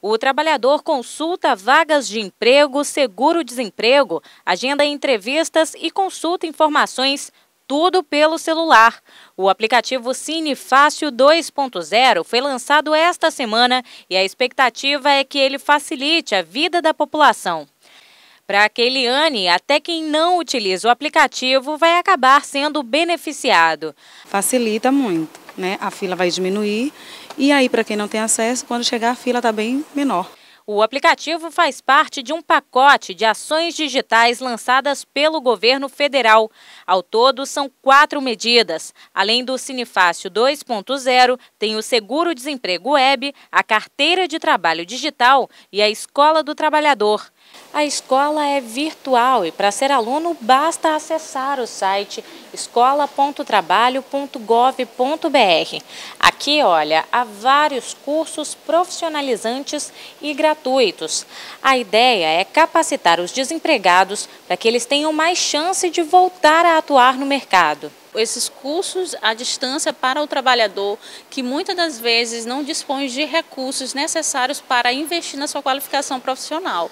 O trabalhador consulta vagas de emprego, seguro-desemprego, agenda entrevistas e consulta informações, tudo pelo celular. O aplicativo Cinefácil 2.0 foi lançado esta semana e a expectativa é que ele facilite a vida da população. Para a Anne, até quem não utiliza o aplicativo vai acabar sendo beneficiado. Facilita muito né? A fila vai diminuir e aí para quem não tem acesso, quando chegar a fila está bem menor. O aplicativo faz parte de um pacote de ações digitais lançadas pelo governo federal. Ao todo, são quatro medidas. Além do Cinefácio 2.0, tem o Seguro-Desemprego Web, a Carteira de Trabalho Digital e a Escola do Trabalhador. A escola é virtual e para ser aluno basta acessar o site escola.trabalho.gov.br. Aqui, olha, há vários cursos profissionalizantes e gratuitos. A ideia é capacitar os desempregados para que eles tenham mais chance de voltar a atuar no mercado esses cursos à distância para o trabalhador que muitas das vezes não dispõe de recursos necessários para investir na sua qualificação profissional.